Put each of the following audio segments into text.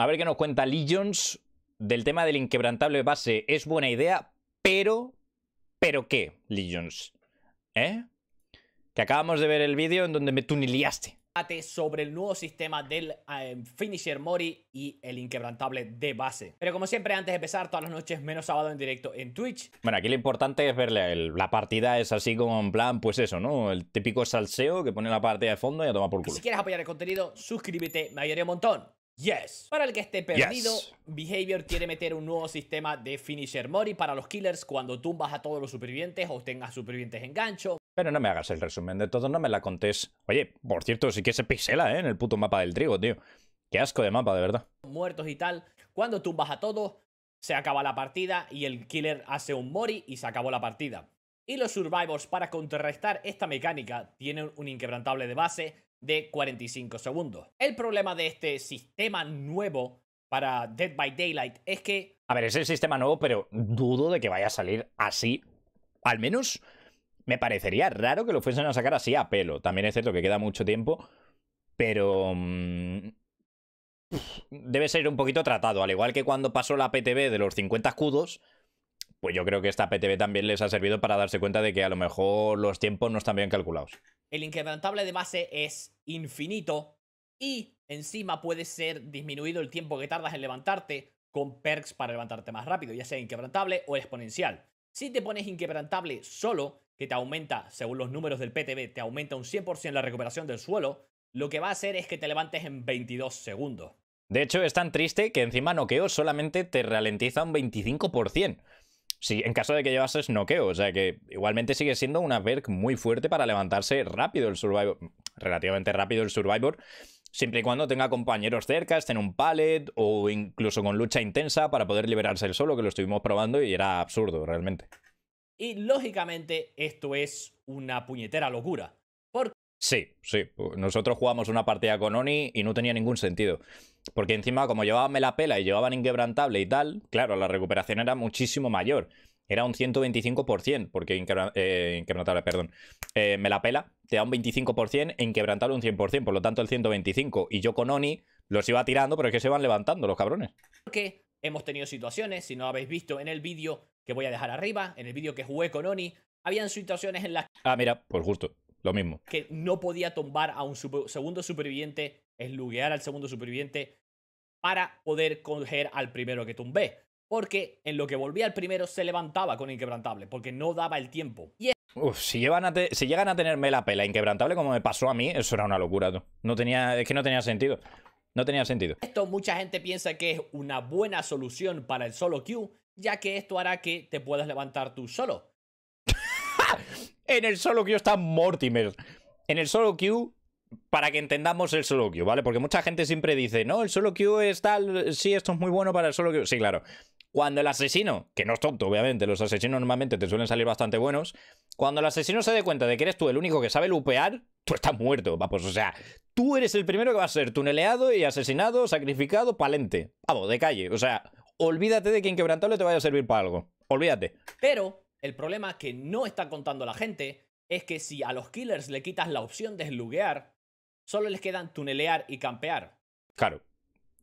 A ver qué nos cuenta Legions del tema del inquebrantable base. Es buena idea, pero... ¿Pero qué, Legions? ¿Eh? Que acabamos de ver el vídeo en donde me tuniliaste. Sobre el nuevo sistema del eh, Finisher Mori y el inquebrantable de base. Pero como siempre, antes de empezar, todas las noches, menos sábado en directo en Twitch. Bueno, aquí lo importante es verle. la partida es así como en plan, pues eso, ¿no? El típico salseo que pone la partida de fondo y a tomar por culo. Si quieres apoyar el contenido, suscríbete, me ayudaría un montón. Yes. Para el que esté perdido, Behavior quiere meter un nuevo sistema de Finisher Mori para los killers cuando tumbas a todos los supervivientes o tengas supervivientes en gancho. Pero no me hagas el resumen de todo, no me la contés. Oye, por cierto, sí que se pisela ¿eh? En el puto mapa del trigo, tío. Qué asco de mapa, de verdad. Muertos y tal. Cuando tumbas a todos, se acaba la partida y el killer hace un Mori y se acabó la partida. Y los survivors, para contrarrestar esta mecánica, tienen un inquebrantable de base de 45 segundos. El problema de este sistema nuevo para Dead by Daylight es que... A ver, es el sistema nuevo, pero dudo de que vaya a salir así. Al menos me parecería raro que lo fuesen a sacar así a pelo. También es cierto que queda mucho tiempo, pero... Mm, debe ser un poquito tratado, al igual que cuando pasó la PTB de los 50 escudos, pues yo creo que esta PTB también les ha servido para darse cuenta de que a lo mejor los tiempos no están bien calculados. El inquebrantable de base es infinito y encima puede ser disminuido el tiempo que tardas en levantarte con perks para levantarte más rápido, ya sea inquebrantable o exponencial. Si te pones inquebrantable solo, que te aumenta, según los números del PTB, te aumenta un 100% la recuperación del suelo, lo que va a hacer es que te levantes en 22 segundos. De hecho, es tan triste que encima noqueo solamente te ralentiza un 25% si, en caso de que llevases noqueo. O sea que igualmente sigue siendo una perk muy fuerte para levantarse rápido el Survivor. Relativamente rápido el Survivor. Siempre y cuando tenga compañeros cerca, esté en un pallet o incluso con lucha intensa para poder liberarse el solo, que lo estuvimos probando y era absurdo realmente. Y lógicamente esto es una puñetera locura. Sí, sí. Nosotros jugamos una partida con Oni y no tenía ningún sentido. Porque encima, como llevaban la pela y llevaban inquebrantable y tal, claro, la recuperación era muchísimo mayor. Era un 125%, porque eh, inquebrantable, perdón. Eh, me la pela, te da un 25% e inquebrantable un 100%, por lo tanto el 125%. Y yo con Oni los iba tirando, pero es que se van levantando los cabrones. Porque hemos tenido situaciones, si no habéis visto en el vídeo que voy a dejar arriba, en el vídeo que jugué con Oni, habían situaciones en las... Ah, mira, pues justo. Lo mismo. Que no podía tumbar a un segundo superviviente, eslugear al segundo superviviente para poder coger al primero que tumbé. Porque en lo que volvía al primero se levantaba con Inquebrantable, porque no daba el tiempo. Y si, llegan a tenerme la pela inquebrantable como me pasó a mí, eso era una locura, No tenía, es que no tenía sentido. No tenía sentido. Esto mucha gente piensa que es una buena solución para el solo Q ya que esto hará que te puedas levantar tú solo. En el solo queue está Mortimer. En el solo queue, para que entendamos el solo queue, ¿vale? Porque mucha gente siempre dice, no, el solo queue es tal, sí, esto es muy bueno para el solo queue. Sí, claro. Cuando el asesino, que no es tonto, obviamente, los asesinos normalmente te suelen salir bastante buenos, cuando el asesino se dé cuenta de que eres tú el único que sabe lupear, tú estás muerto, pues, o sea, tú eres el primero que va a ser tuneleado y asesinado, sacrificado, palente, vamos, de calle, o sea, olvídate de que inquebrantable te vaya a servir para algo, olvídate. Pero el problema que no está contando la gente es que si a los killers le quitas la opción de sluguear, solo les quedan tunelear y campear. Claro.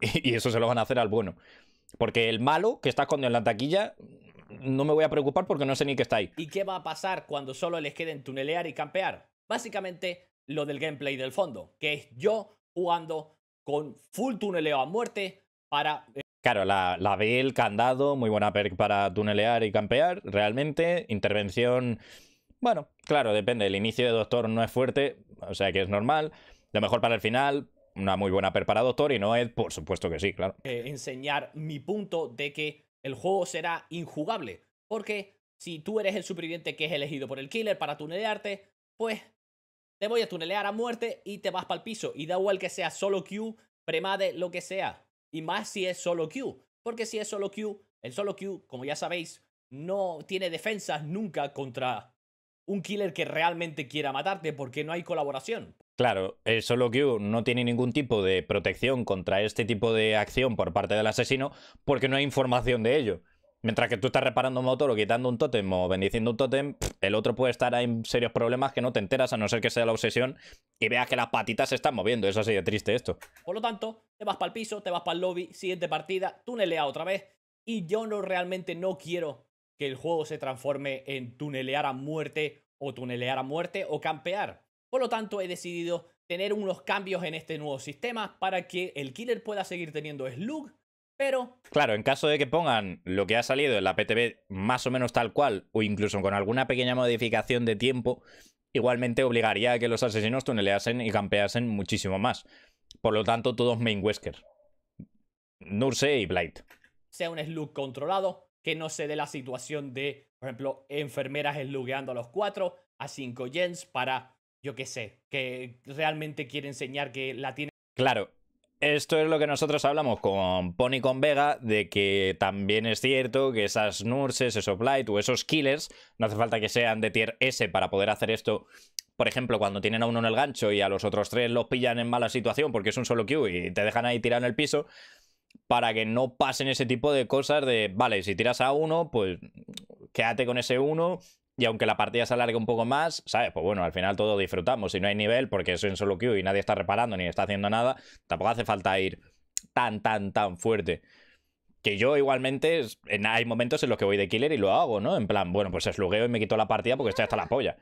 Y eso se lo van a hacer al bueno. Porque el malo que está escondido en la taquilla, no me voy a preocupar porque no sé ni qué está ahí. ¿Y qué va a pasar cuando solo les queden tunelear y campear? Básicamente lo del gameplay del fondo, que es yo jugando con full tuneleo a muerte para Claro, la, la el candado, muy buena perk para tunelear y campear, realmente. Intervención, bueno, claro, depende. El inicio de Doctor no es fuerte, o sea que es normal. Lo mejor para el final, una muy buena perk para Doctor y no es, por supuesto que sí, claro. Eh, enseñar mi punto de que el juego será injugable. Porque si tú eres el superviviente que es elegido por el killer para tunelearte, pues te voy a tunelear a muerte y te vas para el piso. Y da igual que sea solo Q, premade, lo que sea. Y más si es solo Q. Porque si es solo Q, el solo Q, como ya sabéis, no tiene defensas nunca contra un killer que realmente quiera matarte porque no hay colaboración. Claro, el solo Q no tiene ningún tipo de protección contra este tipo de acción por parte del asesino porque no hay información de ello. Mientras que tú estás reparando un motor o quitando un tótem o bendiciendo un tótem, el otro puede estar en serios problemas que no te enteras a no ser que sea la obsesión y veas que las patitas se están moviendo. Eso así triste esto. Por lo tanto, te vas para el piso, te vas para el lobby, siguiente partida, tunelea otra vez. Y yo no realmente no quiero que el juego se transforme en tunelear a muerte o tunelear a muerte o campear. Por lo tanto, he decidido tener unos cambios en este nuevo sistema para que el killer pueda seguir teniendo slug pero. Claro, en caso de que pongan lo que ha salido en la PTB más o menos tal cual, o incluso con alguna pequeña modificación de tiempo, igualmente obligaría a que los asesinos tuneleasen y campeasen muchísimo más. Por lo tanto, todos main Wesker. Nurse y Blight. Sea un slug controlado, que no se dé la situación de, por ejemplo, enfermeras slugueando a los cuatro, a cinco gens para, yo qué sé, que realmente quiere enseñar que la tiene. Claro, esto es lo que nosotros hablamos con Pony con Vega, de que también es cierto que esas nurses, esos blight o esos killers, no hace falta que sean de tier S para poder hacer esto. Por ejemplo, cuando tienen a uno en el gancho y a los otros tres los pillan en mala situación porque es un solo Q y te dejan ahí tirado en el piso, para que no pasen ese tipo de cosas de, vale, si tiras a uno, pues quédate con ese uno y aunque la partida se alargue un poco más, ¿sabes? Pues bueno, al final todo disfrutamos. Si no hay nivel, porque eso en solo queue y nadie está reparando ni está haciendo nada, tampoco hace falta ir tan, tan, tan fuerte. Que yo igualmente en, hay momentos en los que voy de killer y lo hago, ¿no? En plan, bueno, pues eslugueo y me quito la partida porque estoy hasta la polla.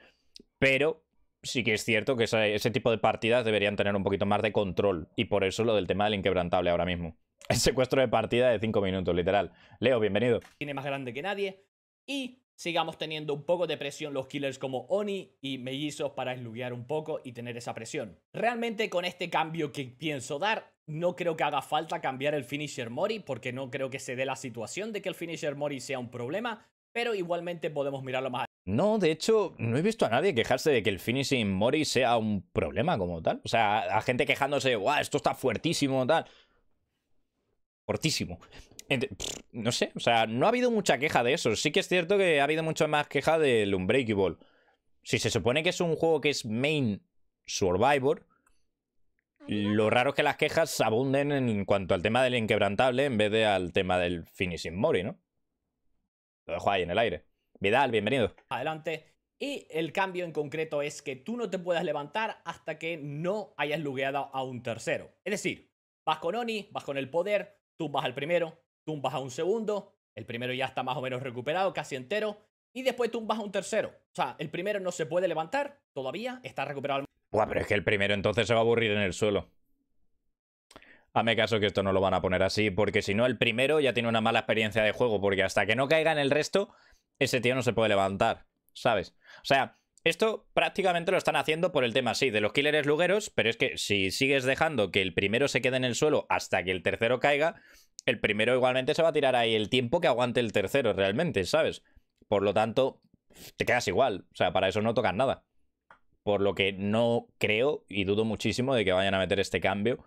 Pero sí que es cierto que ese, ese, tipo de partidas deberían tener un poquito más de control. Y por eso lo del tema del inquebrantable ahora mismo. El secuestro de partida de 5 minutos, literal. Leo, bienvenido. Tiene más grande que nadie. Y sigamos teniendo un poco de presión los killers como Oni y Mellizos para esluviar un poco y tener esa presión. Realmente con este cambio que pienso dar, no creo que haga falta cambiar el Finisher Mori porque no creo que se dé la situación de que el Finisher Mori sea un problema, pero igualmente podemos mirarlo más no, de hecho, no he visto a nadie quejarse de que el finishing Mori sea un problema como tal. O sea, a gente quejándose, guau, esto está fuertísimo, tal. Fuertísimo. No sé, o sea, no ha habido mucha queja de eso. Sí que es cierto que ha habido mucha más queja del Unbreakable. Si se supone que es un juego que es main survivor, lo raro es que las quejas abunden en cuanto al tema del inquebrantable en vez de al tema del finishing Mori, ¿no? Lo dejo ahí en el aire. Vidal, bienvenido. Adelante. Y el cambio en concreto es que tú no te puedas levantar hasta que no hayas lugueado a un tercero. Es decir, vas con Oni, vas con el poder, Tú vas al primero, tumbas a un segundo, el primero ya está más o menos recuperado, casi entero, y después tumbas a un tercero. O sea, el primero no se puede levantar todavía, está recuperado. Buah, pero es que el primero entonces se va a aburrir en el suelo. Hame caso que esto no lo van a poner así, porque si no, el primero ya tiene una mala experiencia de juego, porque hasta que no caiga en el resto, ese tío no se puede levantar, ¿sabes? O sea, esto prácticamente lo están haciendo por el tema, sí, de los killers lugueros, pero es que si sigues dejando que el primero se quede en el suelo hasta que el tercero caiga, el primero igualmente se va a tirar ahí el tiempo que aguante el tercero realmente, ¿sabes? Por lo tanto, te quedas igual. O sea, para eso no tocas nada. Por lo que no creo y dudo muchísimo de que vayan a meter este cambio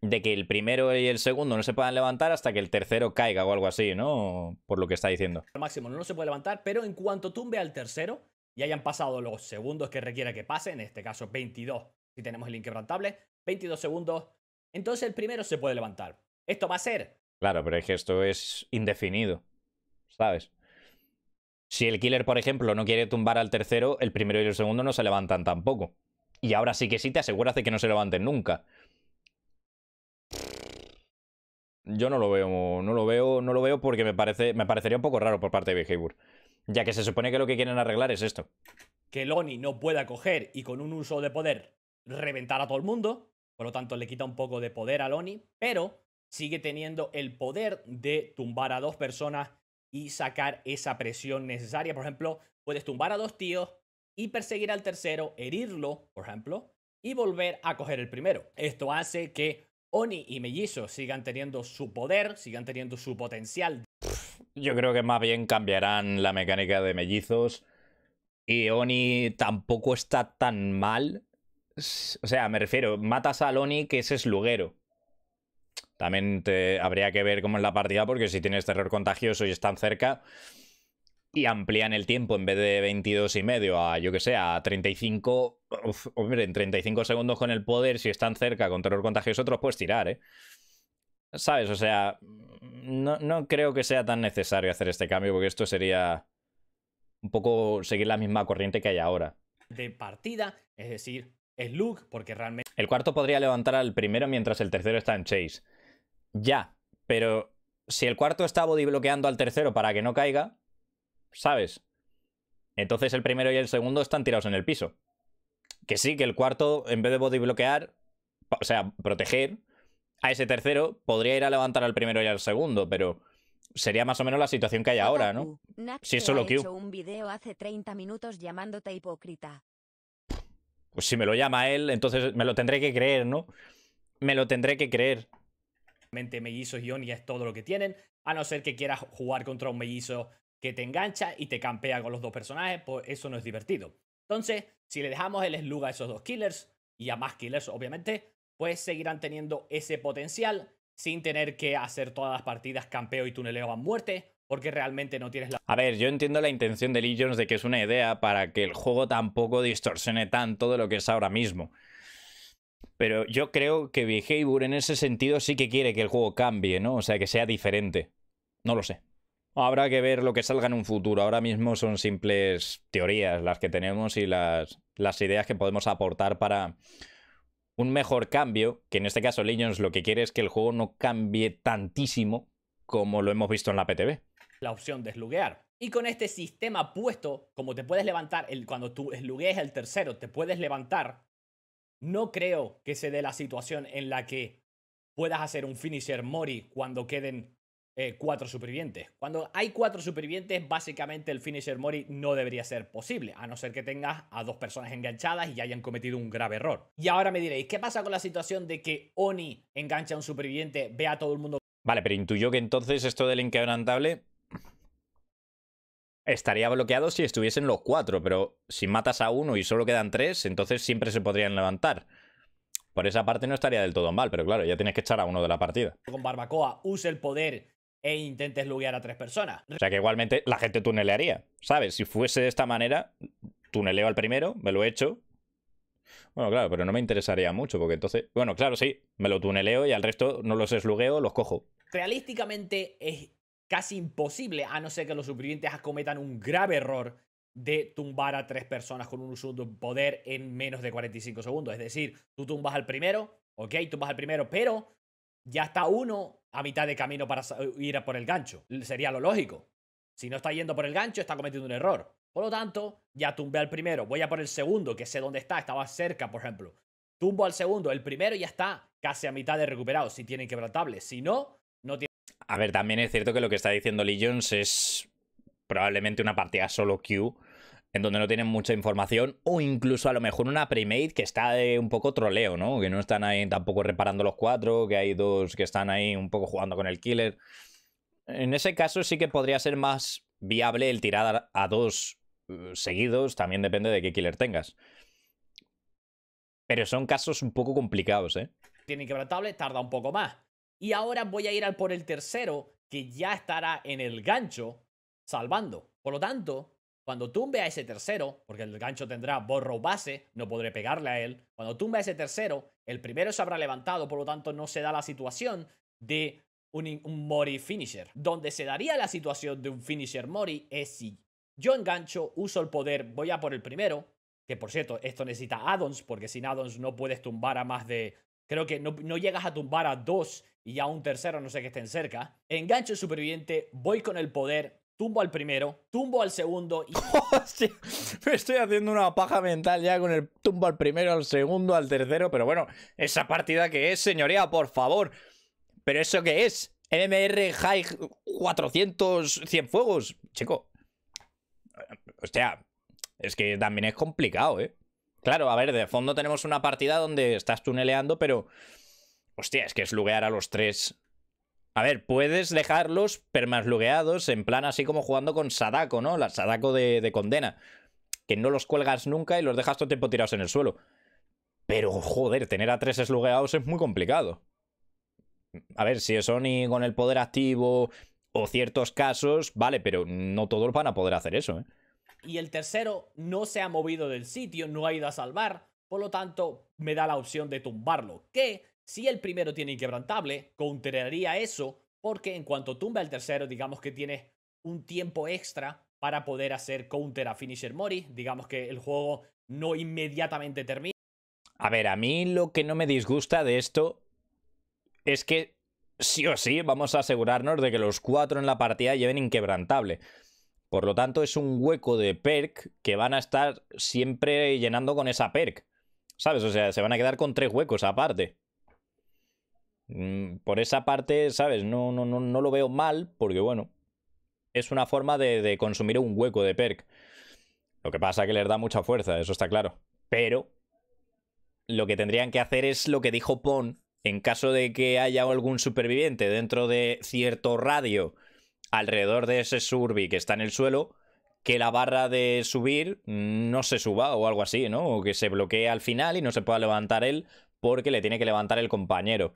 de que el primero y el segundo no se puedan levantar hasta que el tercero caiga o algo así, ¿no? Por lo que está diciendo. Al máximo no se puede levantar, pero en cuanto tumbe al tercero y hayan pasado los segundos que requiera que pase, en este caso 22, si tenemos el inquebrantable, 22 segundos, entonces el primero se puede levantar. Esto va a ser Claro, pero es que esto es indefinido, ¿sabes? Si el killer, por ejemplo, no quiere tumbar al tercero, el primero y el segundo no se levantan tampoco. Y ahora sí que sí te aseguras de que no se levanten nunca. Yo no lo veo, no lo veo, no lo veo porque me parece, me parecería un poco raro por parte de Behavior. Ya que se supone que lo que quieren arreglar es esto. Que Loni no pueda coger y con un uso de poder reventar a todo el mundo. Por lo tanto, le quita un poco de poder a Loni, pero sigue teniendo el poder de tumbar a dos personas y sacar esa presión necesaria. Por ejemplo, puedes tumbar a dos tíos y perseguir al tercero, herirlo, por ejemplo, y volver a coger el primero. Esto hace que Oni y mellizos sigan teniendo su poder, sigan teniendo su potencial. Yo creo que más bien cambiarán la mecánica de Mellizos. Y Oni tampoco está tan mal. O sea, me refiero, matas al Oni que es esluguero. También te, habría que ver cómo es la partida, porque si tienes terror contagioso y están cerca y amplían el tiempo en vez de 22 y medio a, yo que sé, a 35, hombre, en 35 segundos con el poder, si están cerca con terror contagioso, otros puedes tirar, ¿eh? ¿Sabes? O sea, no, no creo que sea tan necesario hacer este cambio, porque esto sería un poco seguir la misma corriente que hay ahora. De partida, es decir, porque El cuarto podría levantar al primero mientras el tercero está en chase. Ya, pero si el cuarto está body al tercero para que no caiga, ¿sabes? Entonces el primero y el segundo están tirados en el piso. Que sí, que el cuarto, en vez de body o sea, proteger a ese tercero, podría ir a levantar al primero y al segundo, pero sería más o menos la situación que hay ahora, ¿no? si es solo Q. un video hace 30 minutos llamándote hipócrita pues si me lo llama él, entonces me lo tendré que creer, ¿no? Me lo tendré que creer. Mellizos y Oni es todo lo que tienen, a no ser que quieras jugar contra un mellizo que te engancha y te campea con los dos personajes, pues eso no es divertido. Entonces, si le dejamos el slug a esos dos killers, y a más killers obviamente, pues seguirán teniendo ese potencial sin tener que hacer todas las partidas campeo y tuneleo a muerte, porque realmente no tienes la... A ver, yo entiendo la intención de Legions de que es una idea para que el juego tampoco distorsione tanto de lo que es ahora mismo. Pero yo creo que Behavior en ese sentido sí que quiere que el juego cambie, ¿no? O sea, que sea diferente. No lo sé. Habrá que ver lo que salga en un futuro. Ahora mismo son simples teorías las que tenemos y las, ideas que podemos aportar para un mejor cambio, que en este caso Legions lo que quiere es que el juego no cambie tantísimo como lo hemos visto en la PTV la opción de sluguear. Y con este sistema puesto, como te puedes levantar, el, cuando tú sluguees el tercero, te puedes levantar, no creo que se dé la situación en la que puedas hacer un finisher Mori cuando queden eh, cuatro supervivientes. Cuando hay cuatro supervivientes, básicamente el finisher Mori no debería ser posible, a no ser que tengas a dos personas enganchadas y hayan cometido un grave error. Y ahora me diréis, ¿qué pasa con la situación de que Oni engancha a un superviviente, ve a todo el mundo? Vale, pero intuyo que entonces esto del inquebrantable Estaría bloqueado si estuviesen los cuatro, pero si matas a uno y solo quedan tres, entonces siempre se podrían levantar. Por esa parte no estaría del todo mal, pero claro, ya tienes que echar a uno de la partida. Con Barbacoa, use el poder e intentes sluguear a tres personas. O sea que igualmente la gente tunelearía, ¿sabes? Si fuese de esta manera, tuneleo al primero, me lo echo. Bueno, claro, pero no me interesaría mucho, porque entonces... Bueno, claro, sí, me lo tuneleo y al resto no los slugueo, los cojo. Realísticamente es casi imposible, a no ser que los supervivientes cometan un grave error de tumbar a tres personas con un uso de poder en menos de 45 segundos. Es decir, tú tumbas al primero, ok, tumbas al primero, pero ya está uno a mitad de camino para eh, ir por el gancho. Sería lo lógico. Si no está yendo por el gancho, está cometiendo un error. Por lo tanto, ya tumbé al primero, voy a por el segundo, que sé dónde está, estaba cerca, por ejemplo. Tumbo al segundo, el primero ya está casi a mitad de recuperado, si tiene quebrantable. Si no, a ver, también es cierto que lo que está diciendo Legions es probablemente una partida solo Q en donde no tienen mucha información o incluso a lo mejor una premade que está de un poco troleo, ¿no? Que no están ahí tampoco reparando los cuatro, que hay dos que están ahí un poco jugando con el killer. En ese caso sí que podría ser más viable el tirar a dos eh, seguidos, también depende de qué killer tengas. Pero son casos un poco complicados, ¿eh? Tiene tablet, tarda un poco más. Y ahora voy a ir al por el tercero, que ya estará en el gancho salvando. Por lo tanto, cuando tumbe a ese tercero, porque el gancho tendrá borro base, no podré pegarle a él. Cuando tumbe a ese tercero, el primero se habrá levantado, por lo tanto no se da la situación de un, un, Mori finisher. Donde se daría la situación de un finisher Mori es si yo engancho, uso el poder, voy a por el primero, que por cierto, esto necesita addons, porque sin addons no puedes tumbar a más de Creo que no, llegas a tumbar a dos y a un tercero, no sé que estén cerca. Engancho el superviviente, voy con el poder, tumbo al primero, tumbo al segundo y... me estoy haciendo una paja mental ya con el tumbo al primero, al segundo, al tercero, pero bueno, esa partida que es, señoría, por favor. ¿Pero eso qué es? MMR High 400 100 fuegos, chico. sea es que también es complicado, ¿eh? Claro, a ver, de fondo tenemos una partida donde estás tuneleando, pero... Hostia, es que es luguear a los tres. A ver, puedes dejarlos permaslugueados, en plan así como jugando con Sadako, ¿no? La Sadako de, condena. Que no los cuelgas nunca y los dejas todo el tiempo tirados en el suelo. Pero, joder, tener a tres slugueados es muy complicado. A ver, si es Oni con el poder activo o ciertos casos, vale, pero no todos van a poder hacer eso, ¿eh? y el tercero no se ha movido del sitio, no ha ido a salvar, por lo tanto me da la opción de tumbarlo, que si el primero tiene inquebrantable, counteraría eso, porque en cuanto tumba el tercero, digamos que tiene un tiempo extra para poder hacer counter a Finisher Mori, digamos que el juego no inmediatamente termina. A ver, a mí lo que no me disgusta de esto es que sí o sí vamos a asegurarnos de que los cuatro en la partida lleven inquebrantable. Por lo tanto, es un hueco de perk que van a estar siempre llenando con esa perk. ¿Sabes? O sea, se van a quedar con tres huecos aparte. Mm, por esa parte, ¿sabes? No, no, no, no lo veo mal, porque bueno, es una forma de, de consumir un hueco de perk. Lo que pasa es que les da mucha fuerza, eso está claro. Pero lo que tendrían que hacer es lo que dijo Pon. En caso de que haya algún superviviente dentro de cierto radio alrededor de ese surbi que está en el suelo, que la barra de subir no se suba o algo así, ¿no? O que se bloquee al final y no se pueda levantar él porque le tiene que levantar el compañero.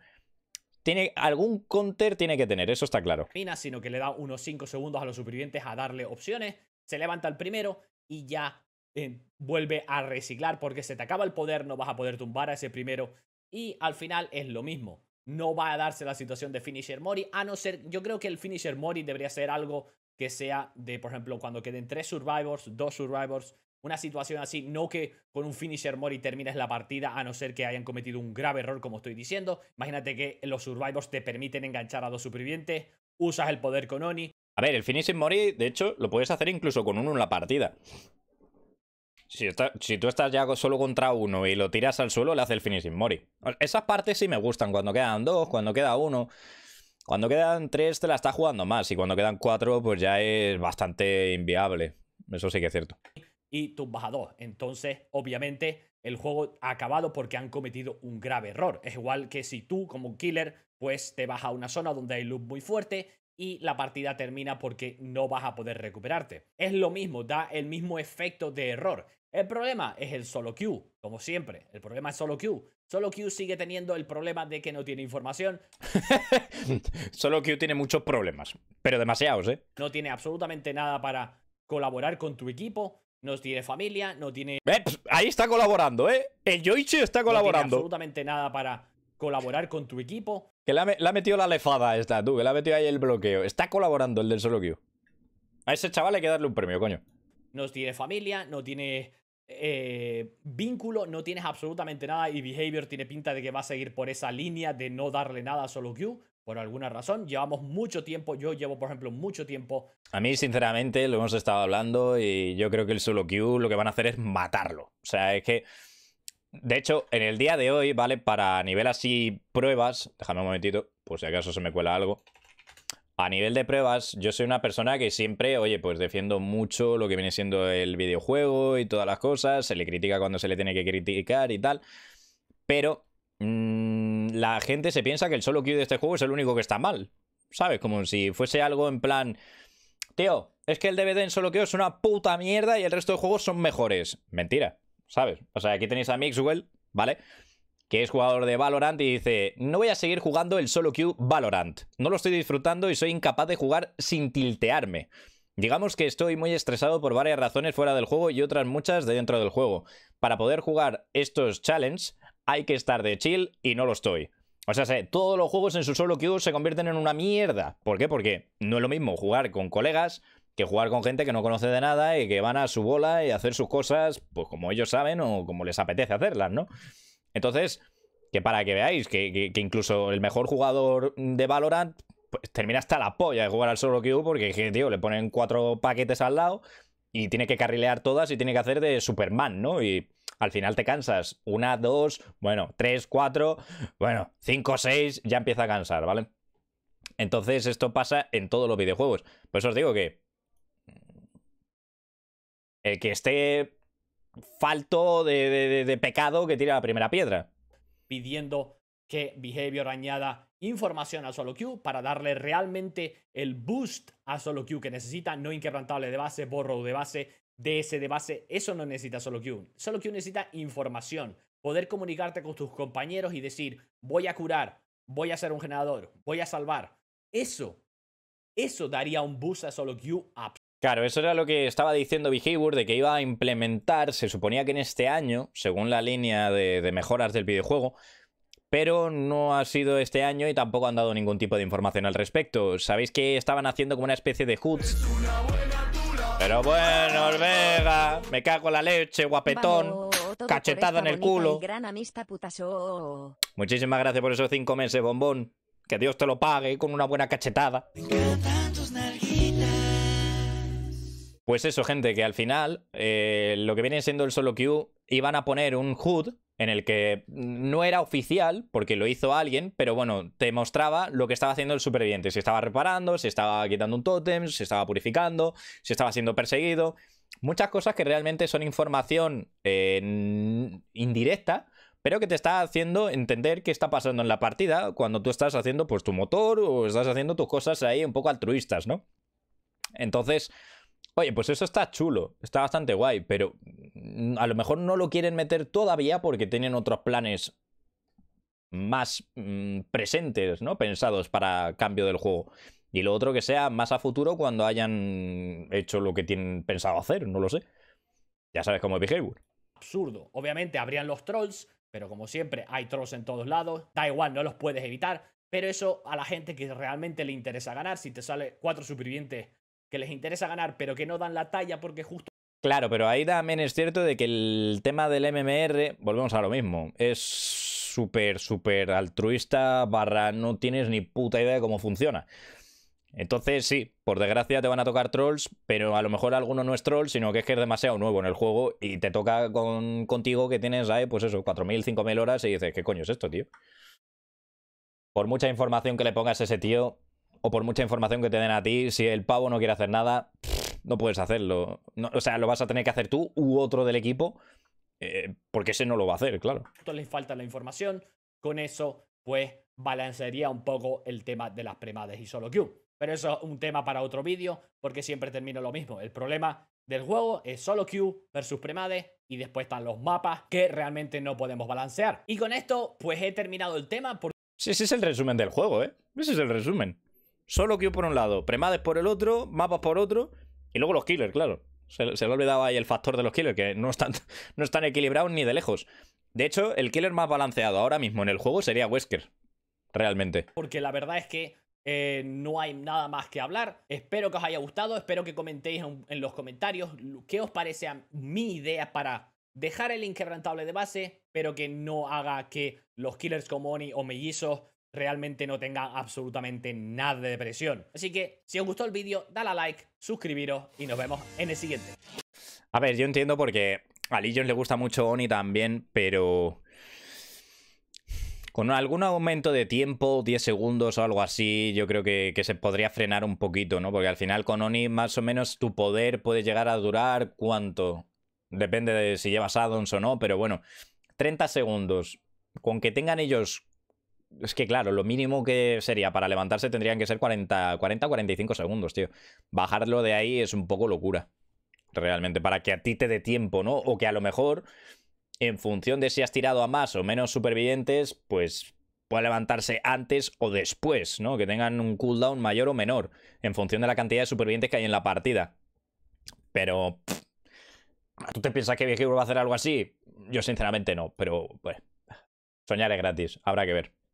Tiene, algún counter tiene que tener, eso está claro. Sino que le da unos 5 segundos a los supervivientes a darle opciones. Se levanta el primero y ya eh, vuelve a reciclar porque se te acaba el poder, no vas a poder tumbar a ese primero. Y al final es lo mismo no va a darse la situación de finisher Mori, a no ser, yo creo que el finisher Mori debería ser algo que sea de, por ejemplo, cuando queden tres survivors, dos survivors, una situación así, no que con un finisher Mori termines la partida, a no ser que hayan cometido un grave error, como estoy diciendo. Imagínate que los survivors te permiten enganchar a dos supervivientes, usas el poder con Oni. A ver, el finisher Mori, de hecho, lo puedes hacer incluso con uno en la partida. Si, tú estás ya solo contra uno y lo tiras al suelo, le hace el finishing mori. Esas partes sí me gustan, cuando quedan dos, cuando queda uno. Cuando quedan tres te la estás jugando más y cuando quedan cuatro pues ya es bastante inviable. Eso sí que es cierto. Y vas a dos. Entonces, obviamente, el juego ha acabado porque han cometido un grave error. Es igual que si tú, como un killer, pues te vas a una zona donde hay luz muy fuerte y la partida termina porque no vas a poder recuperarte. Es lo mismo, da el mismo efecto de error. El problema es el solo queue, como siempre. El problema es solo queue. Solo Q sigue teniendo el problema de que no tiene información. solo Q tiene muchos problemas, pero demasiados, ¿eh? No tiene absolutamente nada para colaborar con tu equipo. No tiene familia, no tiene. Eh, pues, ahí está colaborando, ¿eh? El Yoichi está colaborando. No tiene absolutamente nada para colaborar con tu equipo que le ha, metido la lefada esta, tú. Que le ha metido ahí el bloqueo. Está colaborando el del solo queue. A ese chaval hay que darle un premio, coño. No tiene familia, no tiene eh, vínculo, no tienes absolutamente nada. Y Behavior tiene pinta de que va a seguir por esa línea de no darle nada a solo queue por alguna razón. Llevamos mucho tiempo, yo llevo, por ejemplo, mucho tiempo. A mí, sinceramente, lo hemos estado hablando y yo creo que el solo queue lo que van a hacer es matarlo. O sea, es que de hecho, en el día de hoy, ¿vale? Para nivel así pruebas, déjame un momentito, por si acaso se me cuela algo. A nivel de pruebas, yo soy una persona que siempre, oye, pues defiendo mucho lo que viene siendo el videojuego y todas las cosas, se le critica cuando se le tiene que criticar y tal, pero mm, la gente se piensa que el solo queue de este juego es el único que está mal, ¿sabes? Como si fuese algo en plan, tío, es que el DVD en solo queue es una puta mierda y el resto de juegos son mejores. Mentira, ¿sabes? O sea, aquí tenéis a Mixwell, ¿vale? Que es jugador de Valorant y dice, no voy a seguir jugando el solo queue Valorant. No lo estoy disfrutando y soy incapaz de jugar sin tiltearme. Digamos que estoy muy estresado por varias razones fuera del juego y otras muchas de dentro del juego. Para poder jugar estos challenges hay que estar de chill y no lo estoy. O sea, todos los juegos en su solo queue se convierten en una mierda. ¿Por qué? Porque no es lo mismo jugar con colegas que jugar con gente que no conoce de nada y que van a su bola y hacer sus cosas, pues como ellos saben o como les apetece hacerlas, ¿no? Entonces, que para que veáis que, incluso el mejor jugador de Valorant pues, termina hasta la polla de jugar al solo queue porque, tío, le ponen cuatro paquetes al lado y tiene que carrilear todas y tiene que hacer de Superman, ¿no? Y al final te cansas. Una, dos, bueno, tres, cuatro, bueno, cinco, seis, ya empieza a cansar, ¿vale? Entonces esto pasa en todos los videojuegos. Por eso os digo que eh, que esté falto de, pecado que tire la primera piedra. Pidiendo que Behavior añada información a solo para darle realmente el boost a solo que necesita, no inquebrantable de base, borro de base, DS de base, eso no necesita solo SoloQ Solo necesita información, poder comunicarte con tus compañeros y decir, voy a curar, voy a ser un generador, voy a salvar. Eso, eso daría un boost a solo queue a Claro, eso era lo que estaba diciendo Behavior, de que iba a implementar, se suponía que en este año, según la línea de, mejoras del videojuego, pero no ha sido este año y tampoco han dado ningún tipo de información al respecto. Sabéis que estaban haciendo como una especie de HUDs. Pero bueno, Vega, me cago la leche, guapetón, cachetada en el culo. Muchísimas gracias por esos cinco meses, bombón. Que Dios te lo pague con una buena cachetada. Pues eso, gente, que al final eh, lo que viene siendo el solo queue iban a poner un HUD en el que no era oficial, porque lo hizo alguien, pero bueno, te mostraba lo que estaba haciendo el superviviente. Si estaba reparando, si estaba quitando un tótem, si estaba purificando, si estaba siendo perseguido. Muchas cosas que realmente son información eh, indirecta, pero que te está haciendo entender qué está pasando en la partida cuando tú estás haciendo pues tu motor o estás haciendo tus cosas ahí un poco altruistas, ¿no? Entonces, Oye, pues eso está chulo, está bastante guay, pero mm, a lo mejor no lo quieren meter todavía porque tienen otros planes más mm, presentes, ¿no? Pensados para cambio del juego. Y lo otro que sea más a futuro cuando hayan hecho lo que tienen pensado hacer, no lo sé. Ya sabes cómo es Behavior. Absurdo. Obviamente habrían los trolls, pero como siempre hay trolls en todos lados, da igual, no los puedes evitar. Pero eso a la gente que realmente le interesa ganar, si te sale cuatro supervivientes que les interesa ganar, pero que no dan la talla porque justo... Claro, pero ahí también es cierto de que el tema del MMR, volvemos a lo mismo, es súper, súper altruista, barra no tienes ni puta idea de cómo funciona. Entonces, sí, por desgracia te van a tocar trolls, pero a lo mejor alguno no es troll, sino que es que es demasiado nuevo en el juego y te toca con, contigo que tienes ahí, pues eso, 4.000, 5.000 horas y dices, ¿qué coño es esto, tío? Por mucha información que le pongas a ese tío, o por mucha información que te den a ti, si el pavo no quiere hacer nada, no puedes hacerlo. o sea, lo vas a tener que hacer tú u otro del equipo, eh, porque ese no lo va a hacer, claro. Entonces les falta la información, con eso pues balancearía un poco el tema de las premades y solo queue. Pero eso es un tema para otro vídeo, porque siempre termino lo mismo. El problema del juego es solo queue versus premades y después están los mapas que realmente no podemos balancear. Y con esto pues he terminado el tema. Porque... Sí, ese es el resumen del juego, ¿eh? Ese es el resumen. Solo Q por un lado, premades por el otro, mapas por otro, y luego los killers, claro. Se, se, le olvidaba ahí el factor de los killers, que no están, no están equilibrados ni de lejos. De hecho, el killer más balanceado ahora mismo en el juego sería Wesker, realmente. Porque la verdad es que eh, no hay nada más que hablar. Espero que os haya gustado, espero que comentéis en, los comentarios qué os parece mi idea para dejar el inquebrantable de base, pero que no haga que los killers como Oni o Mellizos realmente no tenga absolutamente nada de depresión. Así que, si os gustó el vídeo, dale a like, suscribiros y nos vemos en el siguiente. A ver, yo entiendo porque a Legion le gusta mucho Oni también, pero... Con algún aumento de tiempo, 10 segundos o algo así, yo creo que, que, se podría frenar un poquito, ¿no? Porque al final con Oni más o menos tu poder puede llegar a durar cuánto. Depende de si llevas addons o no, pero bueno, 30 segundos. Con que tengan ellos es que claro, lo mínimo que sería para levantarse tendrían que ser 40, 45 segundos, tío. Bajarlo de ahí es un poco locura. Realmente, para que a ti te dé tiempo, ¿no? O que a lo mejor, en función de si has tirado a más o menos supervivientes, pues pueda levantarse antes o después, ¿no? Que tengan un cooldown mayor o menor, en función de la cantidad de supervivientes que hay en la partida. Pero... ¿Tú te piensas que Vigil va a hacer algo así? Yo sinceramente no, pero bueno. Soñar es gratis, habrá que ver.